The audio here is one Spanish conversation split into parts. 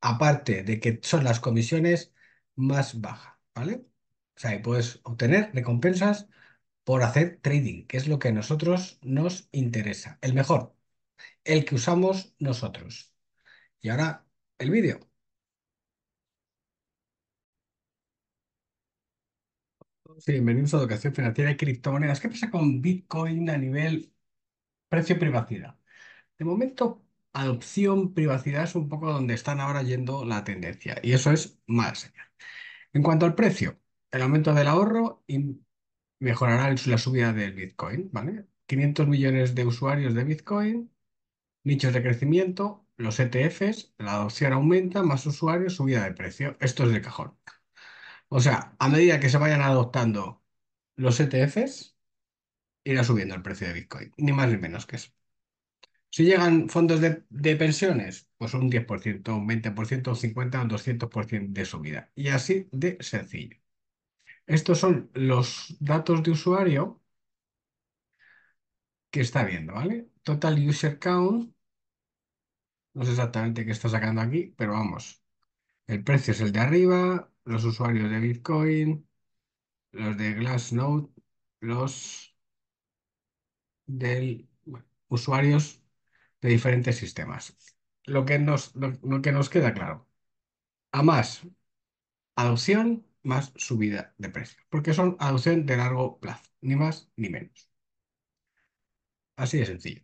aparte de que son las comisiones más bajas, ¿vale? O sea, puedes obtener recompensas por hacer trading, que es lo que a nosotros nos interesa, el mejor, el que usamos nosotros. Y ahora el vídeo. bienvenidos a Educación Financiera y Criptomonedas. ¿Qué pasa con Bitcoin a nivel precio-privacidad? De momento adopción, privacidad es un poco donde están ahora yendo la tendencia y eso es mala señal. En cuanto al precio, el aumento del ahorro mejorará la subida del Bitcoin, ¿vale? 500 millones de usuarios de Bitcoin, nichos de crecimiento, los ETFs, la adopción aumenta, más usuarios, subida de precio. Esto es de cajón. O sea, a medida que se vayan adoptando los ETFs, irá subiendo el precio de Bitcoin, ni más ni menos que eso. Si llegan fondos de, pensiones, pues un 10%, un 20%, un 50%, un 200% de subida. Y así de sencillo. Estos son los datos de usuario que está viendo, ¿vale? Total User Count. No sé exactamente qué está sacando aquí, pero vamos. El precio es el de arriba, los usuarios de Bitcoin, los de Glassnode, los del... usuarios de diferentes sistemas. Lo que nos, lo, que nos queda claro, a más adopción, más subida de precio porque son adopción de largo plazo, ni más ni menos. Así de sencillo.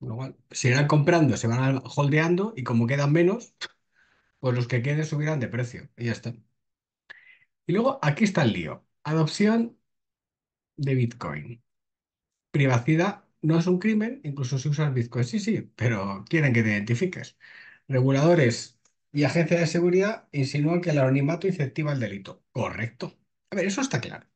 Igual, se irán comprando, se van holdeando y como quedan menos, pues los que queden subirán de precio y ya está. Y luego aquí está el lío. Adopción de Bitcoin. Privacidad no es un crimen, incluso si usas Bitcoin, sí, sí, pero quieren que te identifiques. Reguladores y agencias de seguridad insinúan que el anonimato incentiva el delito. Correcto. A ver, eso está claro.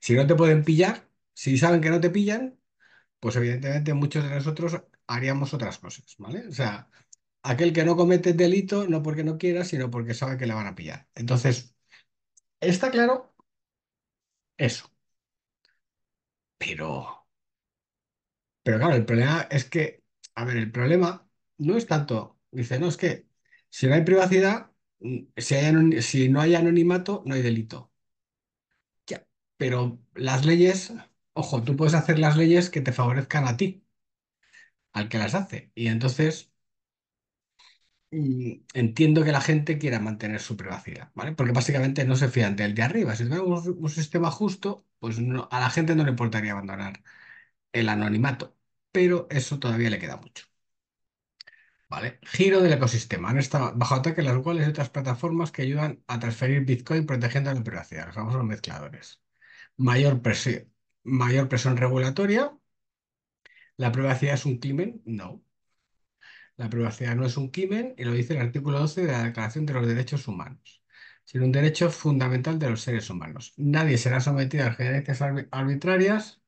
Si no te pueden pillar, si saben que no te pillan, pues evidentemente muchos de nosotros haríamos otras cosas, ¿vale? O sea, aquel que no comete delito, no porque no quiera, sino porque sabe que le van a pillar. Entonces, está claro eso. Pero pero claro, el problema es que, a ver, el problema no es tanto, dice, no, es que si no hay privacidad, mm, si no hay anonimato, no hay delito. Ya. Pero las leyes, ojo, tú puedes hacer las leyes que te favorezcan a ti, al que las hace. Y entonces mm, entiendo que la gente quiera mantener su privacidad, ¿vale? Porque básicamente no se fían del de arriba. Si tenemos un sistema justo, pues a la gente no le importaría abandonar el anonimato, pero eso todavía le queda mucho. ¿Vale? Giro del ecosistema. bajo ataque las cuales y otras plataformas que ayudan a transferir Bitcoin protegiendo la privacidad, los famosos mezcladores. Mayor, mayor presión regulatoria. ¿La privacidad es un crimen? No. La privacidad no es un crimen y lo dice el artículo 12 de la Declaración de los Derechos Humanos, sino un derecho fundamental de los seres humanos. Nadie será sometido a gerencias arbitrarias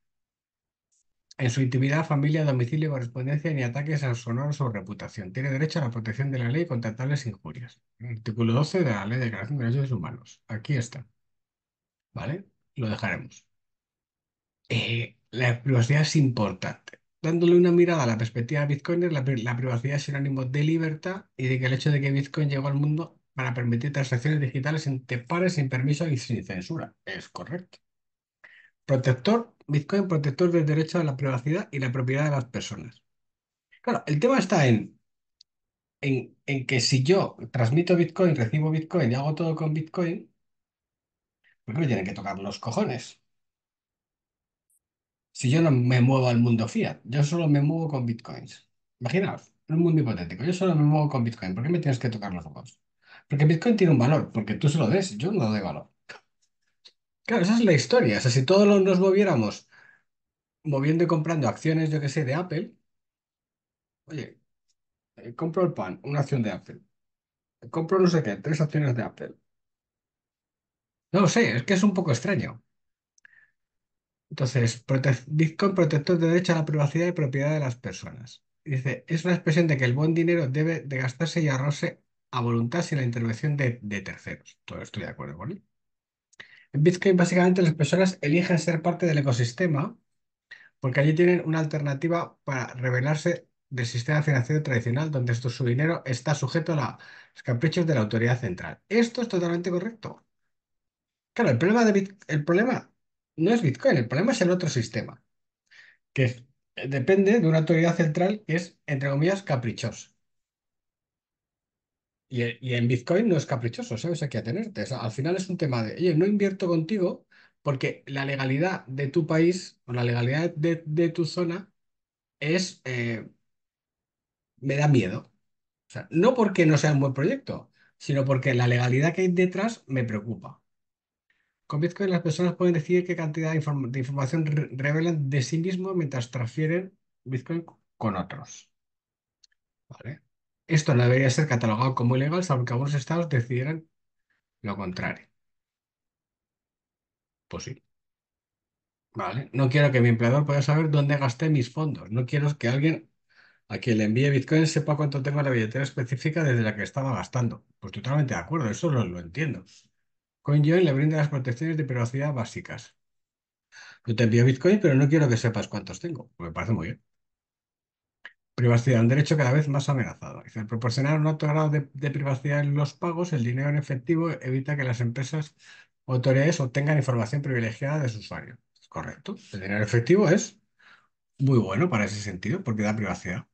en su intimidad, familia, domicilio, correspondencia, ni ataques a su honor o su reputación. Tiene derecho a la protección de la ley contra tales injurias. Artículo 12 de la Ley de Declaración de Derechos Humanos. Aquí está. ¿Vale? Lo dejaremos. Eh, la privacidad es importante. Dándole una mirada a la perspectiva de Bitcoin, la, la privacidad es sinónimo de libertad y de que el hecho de que Bitcoin llegó al mundo para permitir transacciones digitales entre pares sin permiso y sin censura. Es correcto. Protector Bitcoin protector del derecho a la privacidad y la propiedad de las personas. Claro, el tema está en, en, que si yo transmito Bitcoin, recibo Bitcoin y hago todo con Bitcoin, qué pues me tienen que tocar los cojones. Si yo no me muevo al mundo fiat, yo solo me muevo con Bitcoins. Imaginaos, en un mundo hipotético, yo solo me muevo con Bitcoin. ¿Por qué me tienes que tocar los ojos? Porque Bitcoin tiene un valor, porque tú se lo des, yo no doy valor. Claro, esa es la historia. O sea, si todos nos moviéramos moviendo y comprando acciones, yo que sé, de Apple, oye, eh, compro el pan, una acción de Apple. Compro no sé qué, tres acciones de Apple. No lo sé, es que es un poco extraño. Entonces, Bitcoin protector de derecho a la privacidad y propiedad de las personas. Dice, es una expresión de que el buen dinero debe de gastarse y ahorrarse a voluntad sin la intervención de, terceros. Todo estoy de acuerdo con él. En Bitcoin, básicamente, las personas eligen ser parte del ecosistema porque allí tienen una alternativa para rebelarse del sistema financiero tradicional, donde esto, su dinero está sujeto a los caprichos de la autoridad central. Esto es totalmente correcto. Claro, el problema, de el problema no es Bitcoin, el problema es el otro sistema, que depende de una autoridad central que es, entre comillas, caprichosa. Y, en Bitcoin no es caprichoso, ¿sabes? Aquí a tenerte. al final es un tema de, oye, no invierto contigo porque la legalidad de tu país o la legalidad de, tu zona es, eh, me da miedo. no porque no sea un buen proyecto, sino porque la legalidad que hay detrás me preocupa. Con Bitcoin las personas pueden decidir qué cantidad de, información revelan de sí mismo mientras transfieren Bitcoin con otros. ¿Vale? Esto no debería ser catalogado como ilegal, salvo que algunos estados decidieran lo contrario. Pues sí, vale. No quiero que mi empleador pueda saber dónde gasté mis fondos. No quiero que alguien a quien le envíe Bitcoin sepa cuánto tengo en la billetera específica desde la que estaba gastando. Pues totalmente de acuerdo, eso lo, entiendo. CoinJoin le brinda las protecciones de privacidad básicas. Yo te envío Bitcoin, pero no quiero que sepas cuántos tengo. Me parece muy bien. Privacidad, un derecho cada vez más amenazado. Dice, al proporcionar un alto grado de, privacidad en los pagos, el dinero en efectivo evita que las empresas o autoridades obtengan información privilegiada de su usuario. ¿Es correcto. El dinero en efectivo es muy bueno para ese sentido porque da privacidad.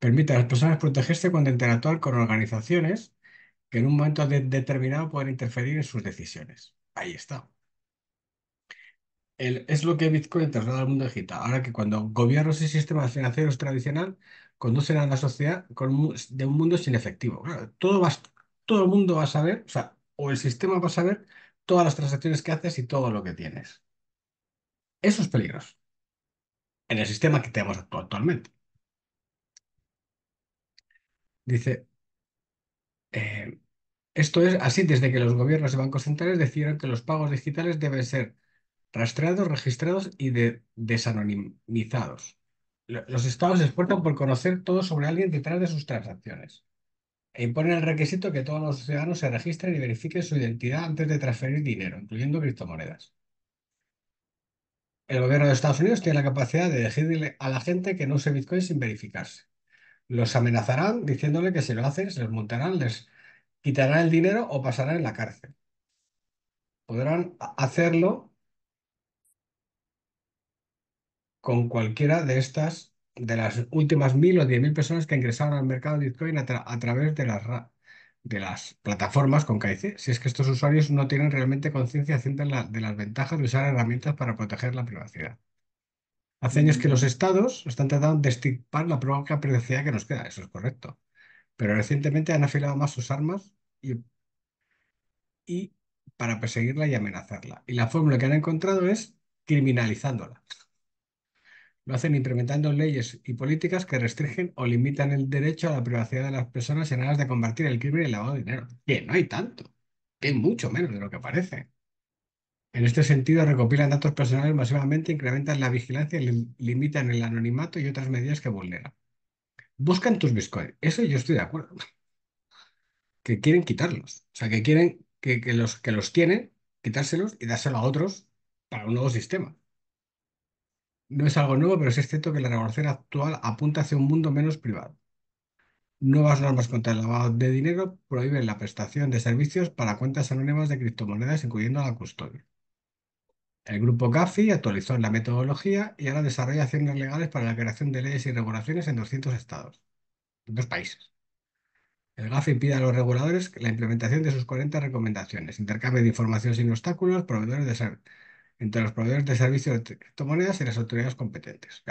Permite a las personas protegerse cuando interactúan con organizaciones que en un momento determinado pueden interferir en sus decisiones. Ahí está es lo que Bitcoin trasladó al mundo digital. Ahora que cuando gobiernos y sistemas financieros tradicional conducen a la sociedad de un mundo sin efectivo. todo, todo el mundo va a saber, o sea, o el sistema va a saber todas las transacciones que haces y todo lo que tienes. esos peligros en el sistema que tenemos actualmente. Dice, eh, esto es así desde que los gobiernos y bancos centrales decidieron que los pagos digitales deben ser rastreados, registrados y desanonimizados. Los estados se esfuerzan por conocer todo sobre alguien detrás de sus transacciones e imponen el requisito que todos los ciudadanos se registren y verifiquen su identidad antes de transferir dinero, incluyendo criptomonedas. El gobierno de Estados Unidos tiene la capacidad de decirle a la gente que no use Bitcoin sin verificarse. Los amenazarán diciéndole que si lo hacen, se los montarán, les quitarán el dinero o pasarán en la cárcel. Podrán hacerlo con cualquiera de estas, de las últimas mil o diez mil personas que ingresaron al mercado de Bitcoin a, través de las, de las plataformas con KIC, si es que estos usuarios no tienen realmente conciencia de las ventajas de usar herramientas para proteger la privacidad. Hace años que los mm. estados están tratando de estipar la propia privacidad que nos queda, eso es correcto. Pero recientemente han afilado más sus armas y, y para perseguirla y amenazarla. Y la fórmula que han encontrado es criminalizándola. Lo hacen implementando leyes y políticas que restringen o limitan el derecho a la privacidad de las personas en aras de combatir el crimen y el lavado de dinero. Que no hay tanto, que hay mucho menos de lo que parece. En este sentido, recopilan datos personales masivamente, incrementan la vigilancia limitan el anonimato y otras medidas que vulneran. Buscan tus bitcoins. Eso yo estoy de acuerdo. Que quieren quitarlos. O sea, que quieren que, que, los que los tienen, quitárselos y dárselo a otros para un nuevo sistema. No es algo nuevo, pero sí es cierto que la regulación actual apunta hacia un mundo menos privado. Nuevas normas contra el lavado de dinero prohíben la prestación de servicios para cuentas anónimas de criptomonedas, incluyendo la custodia. El grupo GAFI actualizó la metodología y ahora desarrolla acciones legales para la creación de leyes y regulaciones en 200 estados, dos países. El GAFI pide a los reguladores la implementación de sus 40 recomendaciones, intercambio de información sin obstáculos, proveedores de, servicios, entre los proveedores de servicios de criptomonedas y las autoridades competentes.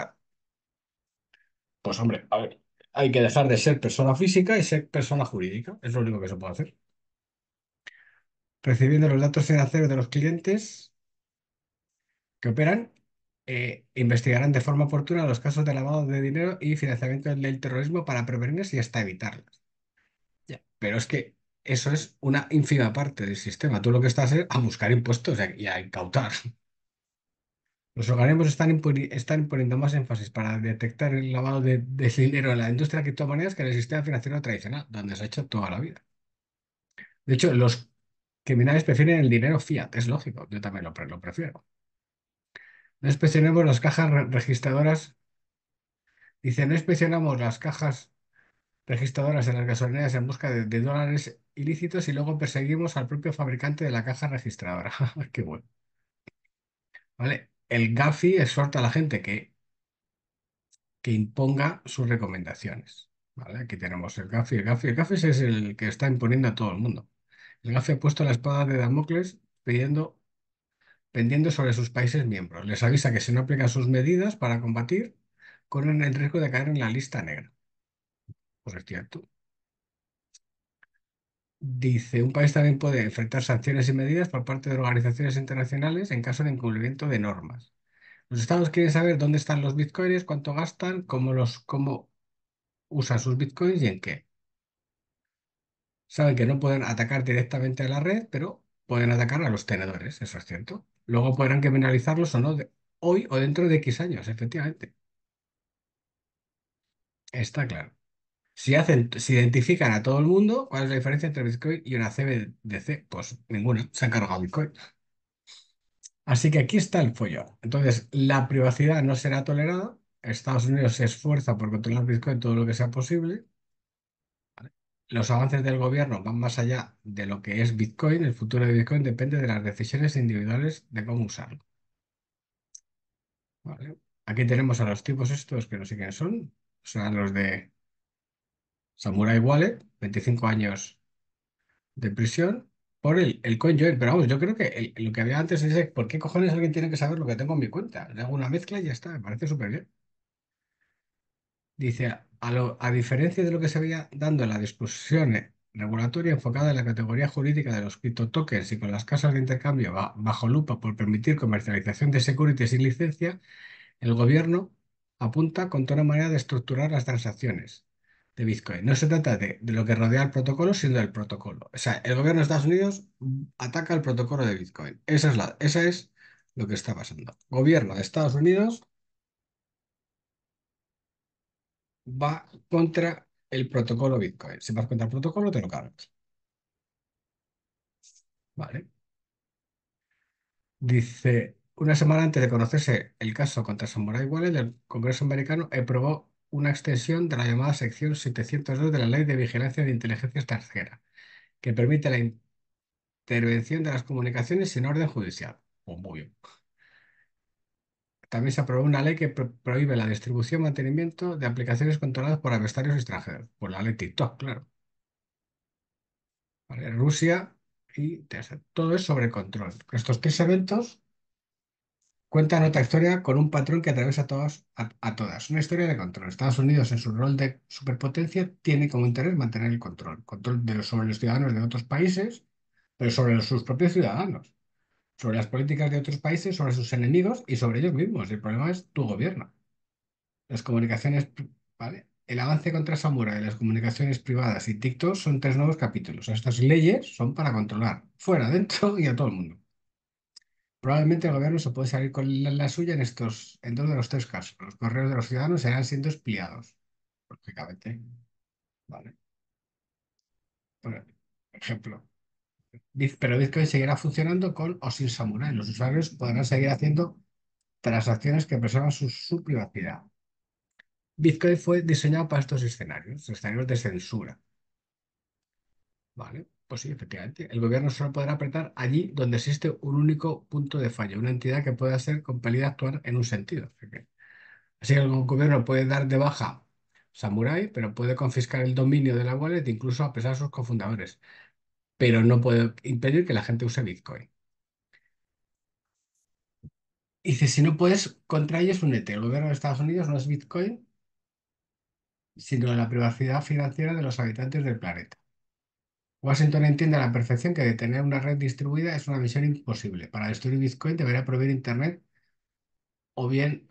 Pues hombre, a ver, hay que dejar de ser persona física y ser persona jurídica. Es lo único que se puede hacer. Recibiendo los datos financieros de los clientes que operan, eh, investigarán de forma oportuna los casos de lavado de dinero y financiamiento del terrorismo para prevenirlos y hasta evitarlos. Pero es que eso es una ínfima parte del sistema. Tú lo que estás es a buscar impuestos y a incautar. Los organismos están, están poniendo más énfasis para detectar el lavado de, dinero en la industria de criptomonedas que en el sistema financiero tradicional, donde se ha hecho toda la vida. De hecho, los criminales prefieren el dinero fiat, es lógico, yo también lo, prefiero. No inspeccionemos las cajas registradoras. Dice, no inspeccionamos las cajas registradoras en las gasolineras en busca de, dólares ilícitos y luego perseguimos al propio fabricante de la caja registradora. Qué bueno. ¿Vale? El GAFI exhorta a la gente que, que imponga sus recomendaciones. ¿Vale? Aquí tenemos el GAFI. El GAFI, el GAFI es el que está imponiendo a todo el mundo. El GAFI ha puesto la espada de Damocles pidiendo, pendiendo sobre sus países miembros. Les avisa que si no aplican sus medidas para combatir, corren el riesgo de caer en la lista negra. Pues Correcto. Dice, un país también puede enfrentar sanciones y medidas por parte de organizaciones internacionales en caso de incumplimiento de normas. Los estados quieren saber dónde están los bitcoins, cuánto gastan, cómo los, cómo usan sus bitcoins y en qué. Saben que no pueden atacar directamente a la red, pero pueden atacar a los tenedores, eso es cierto. Luego podrán criminalizarlos o no hoy o dentro de X años, efectivamente. Está claro. Si hacen, identifican a todo el mundo, ¿cuál es la diferencia entre Bitcoin y una CBDC? Pues ninguna, se ha cargado Bitcoin. Así que aquí está el follón. Entonces, la privacidad no será tolerada. Estados Unidos se esfuerza por controlar Bitcoin todo lo que sea posible. Los avances del gobierno van más allá de lo que es Bitcoin. El futuro de Bitcoin depende de las decisiones individuales de cómo usarlo. Aquí tenemos a los tipos estos que no sé quiénes son. son los de Samurai Wallet, 25 años de prisión por el, el CoinJoin. Pero vamos, yo creo que lo que había antes es, ¿por qué cojones alguien tiene que saber lo que tengo en mi cuenta? Le hago una mezcla y ya está, me parece súper bien. Dice, a, diferencia de lo que se había dando en la discusión regulatoria enfocada en la categoría jurídica de los tokens y con las casas de intercambio bajo lupa por permitir comercialización de securities sin licencia, el gobierno apunta contra una manera de estructurar las transacciones de Bitcoin. No se trata de, lo que rodea el protocolo, sino del protocolo. O sea, el gobierno de Estados Unidos ataca el protocolo de Bitcoin. Esa es, la, es lo que está pasando. Gobierno de Estados Unidos va contra el protocolo Bitcoin. Si vas contra el protocolo, te lo cargas. Vale. Dice, una semana antes de conocerse el caso contra Samurai Wallet, el Congreso americano aprobó una extensión de la llamada sección 702 de la Ley de Vigilancia de Inteligencia Extranjera, que permite la intervención de las comunicaciones sin orden judicial. Oh, muy bien. También se aprobó una ley que prohíbe la distribución y mantenimiento de aplicaciones controladas por adversarios extranjeros, por la ley TikTok, claro. Rusia y e. todo es sobre control. Estos tres eventos cuentan otra historia con un patrón que atraviesa a, todas, a, todas, una historia de control. Estados Unidos, en su rol de superpotencia, tiene como interés mantener el control, control sobre los ciudadanos de otros países, pero sobre sus propios ciudadanos, sobre las políticas de otros países, sobre sus enemigos y sobre ellos mismos. El problema es tu gobierno. Las comunicaciones, ¿vale? El avance contra de las comunicaciones privadas y TikTok son tres nuevos capítulos. Estas leyes son para controlar, fuera, dentro y a todo el mundo. Probablemente el gobierno se puede salir con la, suya en estos, en dos de los tres casos. Los correos de los ciudadanos serán siendo espiados, lógicamente. Vale. Por ejemplo. Pero Bitcoin seguirá funcionando con o sin Samurai. Los usuarios podrán seguir haciendo transacciones que preservan su, su privacidad. Bitcoin fue diseñado para estos escenarios, escenarios de censura. ¿Vale? Pues sí, efectivamente. El gobierno solo podrá apretar allí donde existe un único punto de fallo, una entidad que pueda ser compelida a actuar en un sentido. Así que el gobierno puede dar de baja Samurai, pero puede confiscar el dominio de la wallet incluso a pesar de sus cofundadores. Pero no puede impedir que la gente use Bitcoin. Y dice, si no puedes, contra ellos únete. El gobierno de Estados Unidos no es Bitcoin, sino la privacidad financiera de los habitantes del planeta. Washington entiende a la perfección que detener una red distribuida es una misión imposible. Para destruir Bitcoin deberá proveer Internet o bien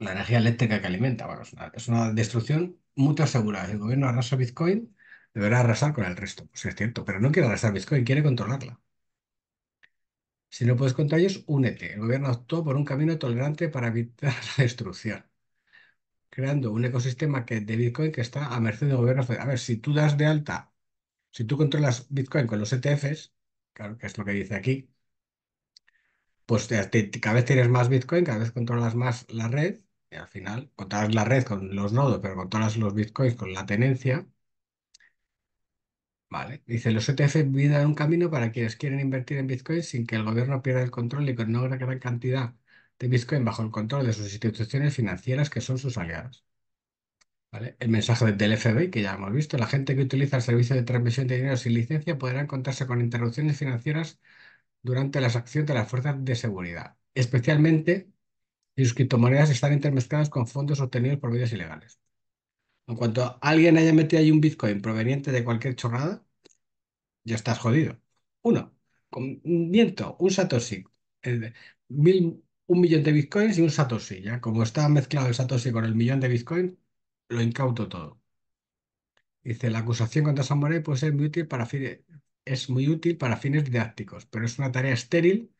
la energía eléctrica que alimenta. Bueno, es una, es una destrucción mutua segura. El gobierno arrasa Bitcoin, deberá arrasar con el resto. Pues es cierto, pero no quiere arrasar Bitcoin, quiere controlarla. Si no puedes contra ellos, únete. El gobierno optó por un camino tolerante para evitar la destrucción, creando un ecosistema que, de Bitcoin que está a merced del gobierno A ver, si tú das de alta si tú controlas Bitcoin con los ETFs, claro, que es lo que dice aquí, pues cada vez tienes más Bitcoin, cada vez controlas más la red, y al final controlas la red con los nodos, pero controlas los Bitcoins con la tenencia. Vale. Dice, los ETF brindan un camino para quienes quieren invertir en Bitcoin sin que el gobierno pierda el control y con una gran cantidad de Bitcoin bajo el control de sus instituciones financieras que son sus aliadas. El mensaje del FBI, que ya hemos visto, la gente que utiliza el servicio de transmisión de dinero sin licencia podrá encontrarse con interrupciones financieras durante las acciones de las fuerzas de seguridad, especialmente si sus criptomonedas están intermezcladas con fondos obtenidos por medios ilegales. En cuanto alguien haya metido ahí un Bitcoin proveniente de cualquier chorrada, ya estás jodido. Uno, con miento, un Satoshi, eh, un millón de Bitcoins y un Satoshi, ya como está mezclado el Satoshi con el millón de Bitcoin, lo incauto todo. Dice, la acusación contra Samurai puede ser muy útil para fines, es muy útil para fines didácticos, pero es una tarea estéril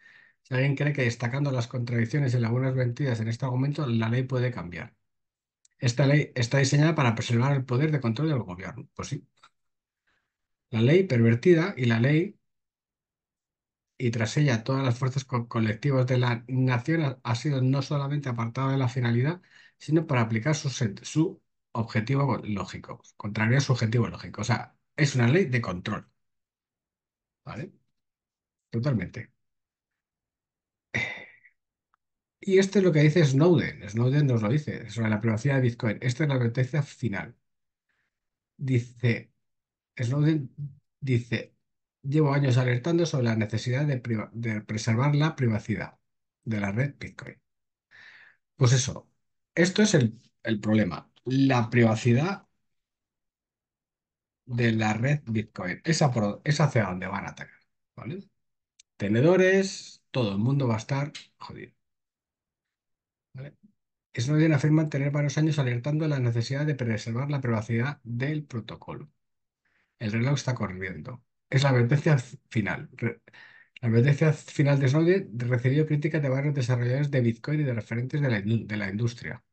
si alguien cree que destacando las contradicciones y las buenas en este argumento, la ley puede cambiar. Esta ley está diseñada para preservar el poder de control del gobierno. Pues sí. La ley pervertida y la ley y tras ella todas las fuerzas colectivas de la nación ha, sido no solamente apartada de la finalidad, sino para aplicar su, su objetivo lógico. Contrario a su objetivo lógico. O sea, es una ley de control. ¿Vale? Totalmente. Y esto es lo que dice Snowden. Snowden nos lo dice sobre la privacidad de Bitcoin. Esta es la advertencia final. Dice, Snowden dice, llevo años alertando sobre la necesidad de, preservar la privacidad de la red Bitcoin. Pues eso, esto es el, el problema la privacidad de la red Bitcoin. Esa, es hacia donde van a atacar. ¿vale? Tenedores, todo el mundo va a estar jodido. ¿vale? Snowden afirma tener varios años alertando a la necesidad de preservar la privacidad del protocolo. El reloj está corriendo. Es la advertencia final. La advertencia final de Snowden recibió críticas de varios desarrolladores de Bitcoin y de referentes de la, de la industria.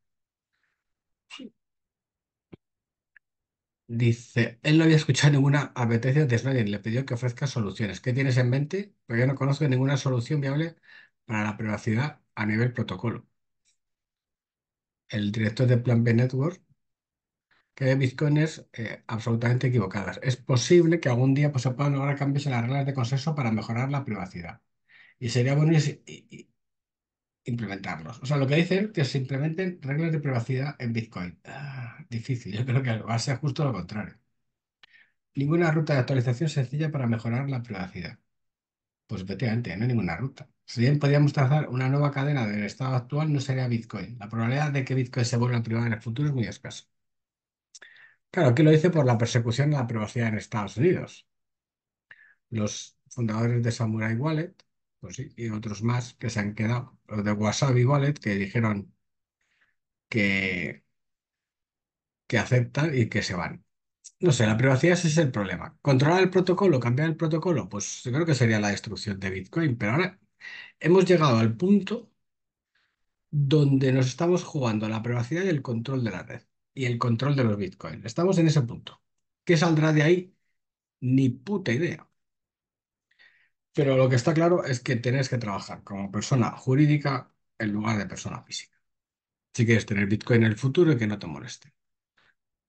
Dice, él no había escuchado ninguna advertencia de Snowden. le pidió que ofrezca soluciones. ¿Qué tienes en mente? pero pues yo no conozco ninguna solución viable para la privacidad a nivel protocolo. El director de Plan B Network que hay bitcoins absolutamente equivocadas. Es posible que algún día pues, se puedan lograr cambios en las reglas de consenso para mejorar la privacidad. Y sería bueno implementarlos. O sea, lo que dicen que se implementen reglas de privacidad en Bitcoin difícil. Yo creo que va a ser justo lo contrario. Ninguna ruta de actualización sencilla para mejorar la privacidad. Pues efectivamente, no hay ninguna ruta. Si bien podríamos trazar una nueva cadena del estado actual, no sería Bitcoin. La probabilidad de que Bitcoin se vuelva privada en el futuro es muy escasa. Claro, aquí lo dice por la persecución de la privacidad en Estados Unidos. Los fundadores de Samurai Wallet, pues sí, y otros más que se han quedado, los de Wasabi Wallet, que dijeron que que aceptan y que se van. No sé, la privacidad ese es el problema. Controlar el protocolo, cambiar el protocolo, pues yo creo que sería la destrucción de Bitcoin, pero ahora hemos llegado al punto donde nos estamos jugando la privacidad y el control de la red y el control de los Bitcoin. Estamos en ese punto. ¿Qué saldrá de ahí? Ni puta idea. Pero lo que está claro es que tenés que trabajar como persona jurídica en lugar de persona física. Si quieres tener Bitcoin en el futuro y que no te moleste.